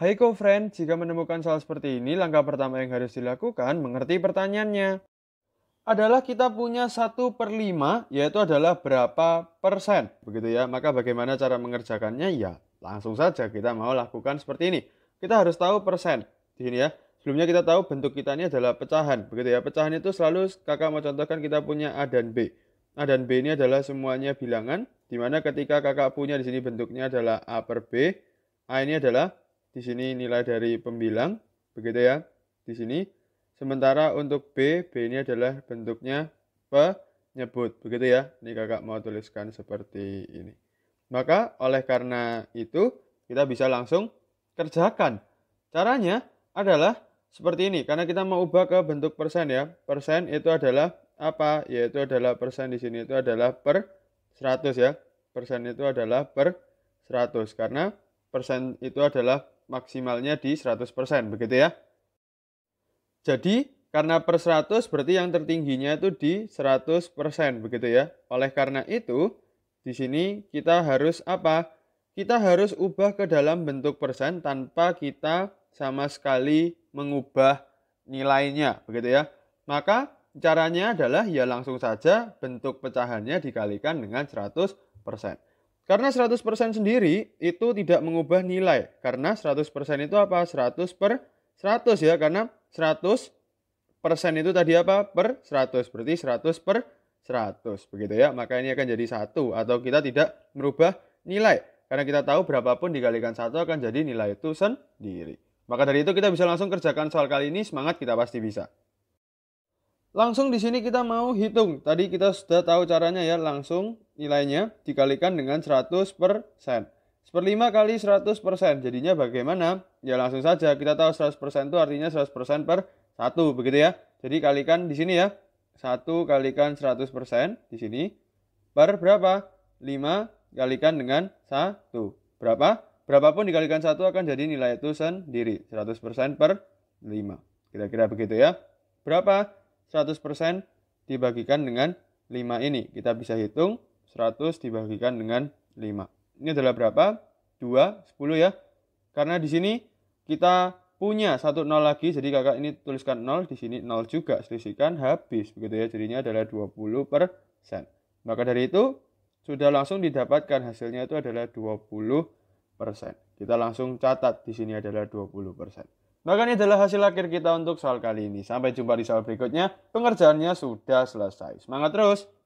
Hai co-friend, jika menemukan soal seperti ini, langkah pertama yang harus dilakukan mengerti pertanyaannya. Adalah kita punya 1 per 5, yaitu adalah berapa persen. Begitu ya, maka bagaimana cara mengerjakannya? Ya, langsung saja kita mau lakukan seperti ini. Kita harus tahu persen. Di sini ya, sebelumnya kita tahu bentuk kita ini adalah pecahan. Begitu ya, pecahan itu selalu kakak mau contohkan kita punya A dan B. A dan B ini adalah semuanya bilangan, di mana ketika kakak punya di sini bentuknya adalah A per B, A ini adalah di sini nilai dari pembilang, begitu ya. Di sini. Sementara untuk B, B ini adalah bentuknya penyebut, begitu ya. Ini kakak mau tuliskan seperti ini. Maka oleh karena itu, kita bisa langsung kerjakan. Caranya adalah seperti ini, karena kita mau ubah ke bentuk persen ya. Persen itu adalah apa? Yaitu adalah persen di sini itu adalah per 100 ya. Persen itu adalah per 100 karena persen itu adalah maksimalnya di 100% begitu ya. Jadi karena per 100 berarti yang tertingginya itu di 100% begitu ya. Oleh karena itu di sini kita harus apa? Kita harus ubah ke dalam bentuk persen tanpa kita sama sekali mengubah nilainya begitu ya. Maka caranya adalah ya langsung saja bentuk pecahannya dikalikan dengan 100%. Karena 100% sendiri itu tidak mengubah nilai. Karena 100% itu apa? 100 per 100 ya. Karena 100 persen itu tadi apa? Per 100. Berarti 100 per 100. Begitu ya. Maka ini akan jadi satu Atau kita tidak merubah nilai. Karena kita tahu berapapun dikalikan satu akan jadi nilai itu sendiri. Maka dari itu kita bisa langsung kerjakan soal kali ini. Semangat kita pasti bisa. Langsung di sini kita mau hitung. Tadi kita sudah tahu caranya ya, langsung nilainya dikalikan dengan 100%. 1 5 kali 100%. Jadinya bagaimana? Ya langsung saja kita tahu 100% itu artinya 100% per 1 begitu ya. Jadi kalikan di sini ya. 1 kalikan 100% di sini per berapa? 5 kalikan dengan 1. Berapa? Berapapun dikalikan 1 akan jadi nilai itu sendiri. 100% per 5. Kira-kira begitu ya. Berapa? 100% dibagikan dengan 5 ini. Kita bisa hitung 100 dibagikan dengan 5. Ini adalah berapa? 2, 10 ya. Karena di sini kita punya 10 nol lagi, jadi kakak ini tuliskan 0, di sini 0 juga, selisihkan habis. Begitu ya, jadinya adalah 20 Maka dari itu, sudah langsung didapatkan hasilnya itu adalah 20 Kita langsung catat di sini adalah 20 maka nah, ini adalah hasil akhir kita untuk soal kali ini. Sampai jumpa di soal berikutnya. Pengerjaannya sudah selesai. Semangat terus!